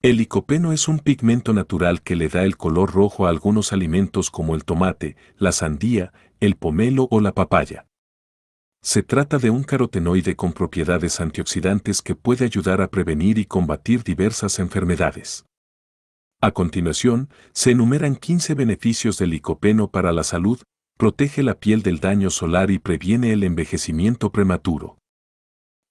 El licopeno es un pigmento natural que le da el color rojo a algunos alimentos como el tomate, la sandía, el pomelo o la papaya. Se trata de un carotenoide con propiedades antioxidantes que puede ayudar a prevenir y combatir diversas enfermedades. A continuación, se enumeran 15 beneficios del licopeno para la salud, protege la piel del daño solar y previene el envejecimiento prematuro.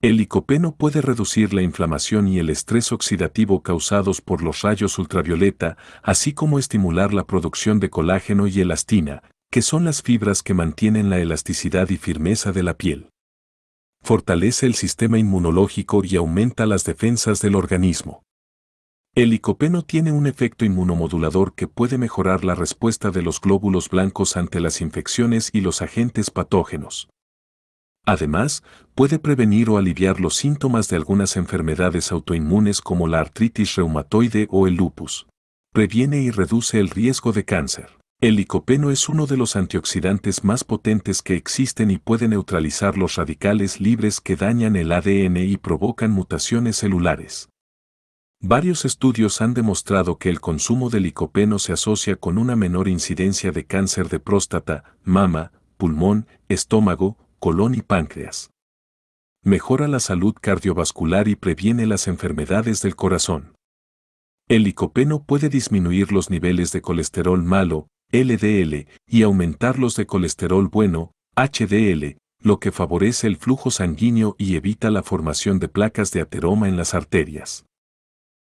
El licopeno puede reducir la inflamación y el estrés oxidativo causados por los rayos ultravioleta, así como estimular la producción de colágeno y elastina, que son las fibras que mantienen la elasticidad y firmeza de la piel. Fortalece el sistema inmunológico y aumenta las defensas del organismo. El licopeno tiene un efecto inmunomodulador que puede mejorar la respuesta de los glóbulos blancos ante las infecciones y los agentes patógenos. Además, puede prevenir o aliviar los síntomas de algunas enfermedades autoinmunes como la artritis reumatoide o el lupus. Previene y reduce el riesgo de cáncer. El licopeno es uno de los antioxidantes más potentes que existen y puede neutralizar los radicales libres que dañan el ADN y provocan mutaciones celulares. Varios estudios han demostrado que el consumo de licopeno se asocia con una menor incidencia de cáncer de próstata, mama, pulmón, estómago, colon y páncreas. Mejora la salud cardiovascular y previene las enfermedades del corazón. El licopeno puede disminuir los niveles de colesterol malo, LDL, y aumentar los de colesterol bueno, HDL, lo que favorece el flujo sanguíneo y evita la formación de placas de ateroma en las arterias.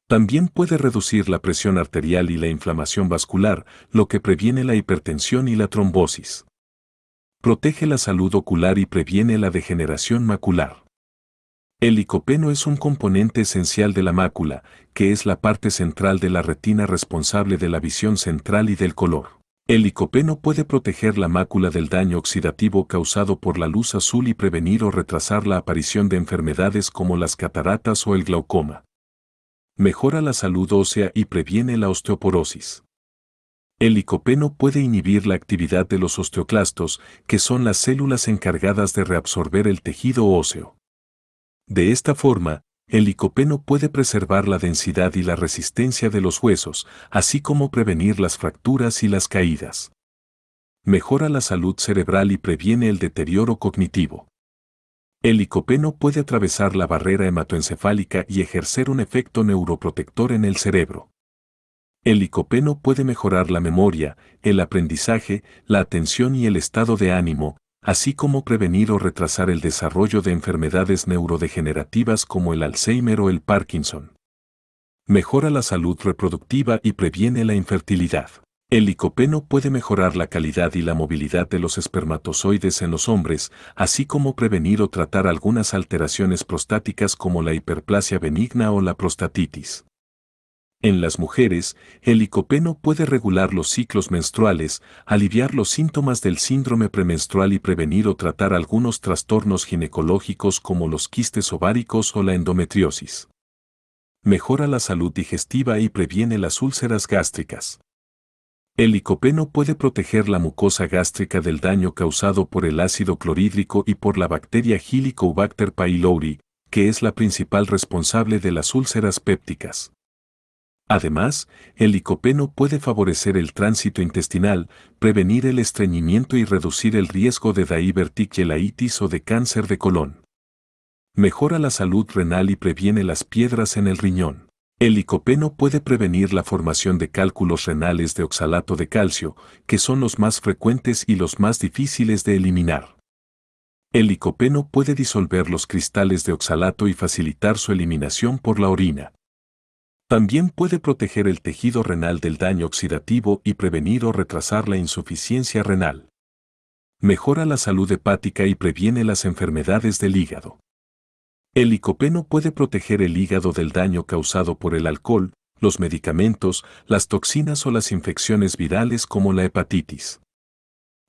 También puede reducir la presión arterial y la inflamación vascular, lo que previene la hipertensión y la trombosis protege la salud ocular y previene la degeneración macular. El licopeno es un componente esencial de la mácula, que es la parte central de la retina responsable de la visión central y del color. El licopeno puede proteger la mácula del daño oxidativo causado por la luz azul y prevenir o retrasar la aparición de enfermedades como las cataratas o el glaucoma. Mejora la salud ósea y previene la osteoporosis. El licopeno puede inhibir la actividad de los osteoclastos, que son las células encargadas de reabsorber el tejido óseo. De esta forma, el licopeno puede preservar la densidad y la resistencia de los huesos, así como prevenir las fracturas y las caídas. Mejora la salud cerebral y previene el deterioro cognitivo. El licopeno puede atravesar la barrera hematoencefálica y ejercer un efecto neuroprotector en el cerebro. El licopeno puede mejorar la memoria, el aprendizaje, la atención y el estado de ánimo, así como prevenir o retrasar el desarrollo de enfermedades neurodegenerativas como el Alzheimer o el Parkinson. Mejora la salud reproductiva y previene la infertilidad. El licopeno puede mejorar la calidad y la movilidad de los espermatozoides en los hombres, así como prevenir o tratar algunas alteraciones prostáticas como la hiperplasia benigna o la prostatitis. En las mujeres, el licopeno puede regular los ciclos menstruales, aliviar los síntomas del síndrome premenstrual y prevenir o tratar algunos trastornos ginecológicos como los quistes ováricos o la endometriosis. Mejora la salud digestiva y previene las úlceras gástricas. El licopeno puede proteger la mucosa gástrica del daño causado por el ácido clorhídrico y por la bacteria Helicobacter pylori, que es la principal responsable de las úlceras pépticas. Además, el licopeno puede favorecer el tránsito intestinal, prevenir el estreñimiento y reducir el riesgo de diverticulitis o de cáncer de colon. Mejora la salud renal y previene las piedras en el riñón. El licopeno puede prevenir la formación de cálculos renales de oxalato de calcio, que son los más frecuentes y los más difíciles de eliminar. El licopeno puede disolver los cristales de oxalato y facilitar su eliminación por la orina. También puede proteger el tejido renal del daño oxidativo y prevenir o retrasar la insuficiencia renal. Mejora la salud hepática y previene las enfermedades del hígado. El licopeno puede proteger el hígado del daño causado por el alcohol, los medicamentos, las toxinas o las infecciones virales como la hepatitis.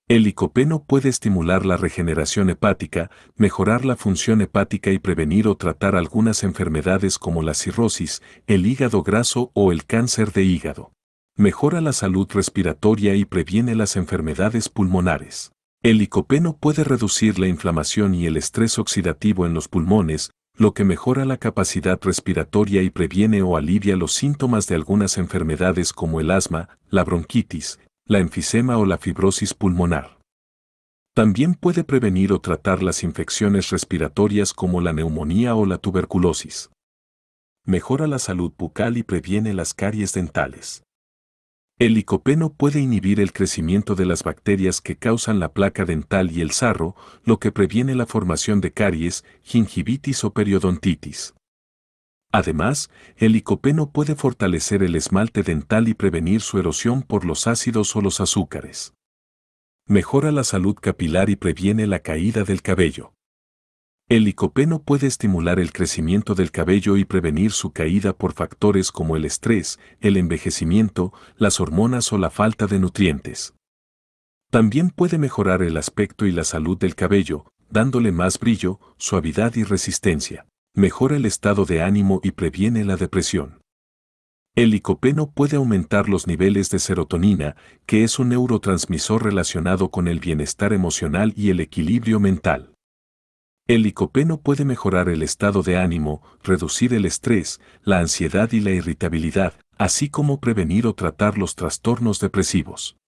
El licopeno puede estimular la regeneración hepática, mejorar la función hepática y prevenir o tratar algunas enfermedades como la cirrosis, el hígado graso o el cáncer de hígado. Mejora la salud respiratoria y previene las enfermedades pulmonares. El licopeno puede reducir la inflamación y el estrés oxidativo en los pulmones, lo que mejora la capacidad respiratoria y previene o alivia los síntomas de algunas enfermedades como el asma, la bronquitis, la enfisema o la fibrosis pulmonar. También puede prevenir o tratar las infecciones respiratorias como la neumonía o la tuberculosis. Mejora la salud bucal y previene las caries dentales. El licopeno puede inhibir el crecimiento de las bacterias que causan la placa dental y el sarro, lo que previene la formación de caries, gingivitis o periodontitis. Además, el licopeno puede fortalecer el esmalte dental y prevenir su erosión por los ácidos o los azúcares. Mejora la salud capilar y previene la caída del cabello. El licopeno puede estimular el crecimiento del cabello y prevenir su caída por factores como el estrés, el envejecimiento, las hormonas o la falta de nutrientes. También puede mejorar el aspecto y la salud del cabello, dándole más brillo, suavidad y resistencia mejora el estado de ánimo y previene la depresión. El licopeno puede aumentar los niveles de serotonina, que es un neurotransmisor relacionado con el bienestar emocional y el equilibrio mental. El licopeno puede mejorar el estado de ánimo, reducir el estrés, la ansiedad y la irritabilidad, así como prevenir o tratar los trastornos depresivos.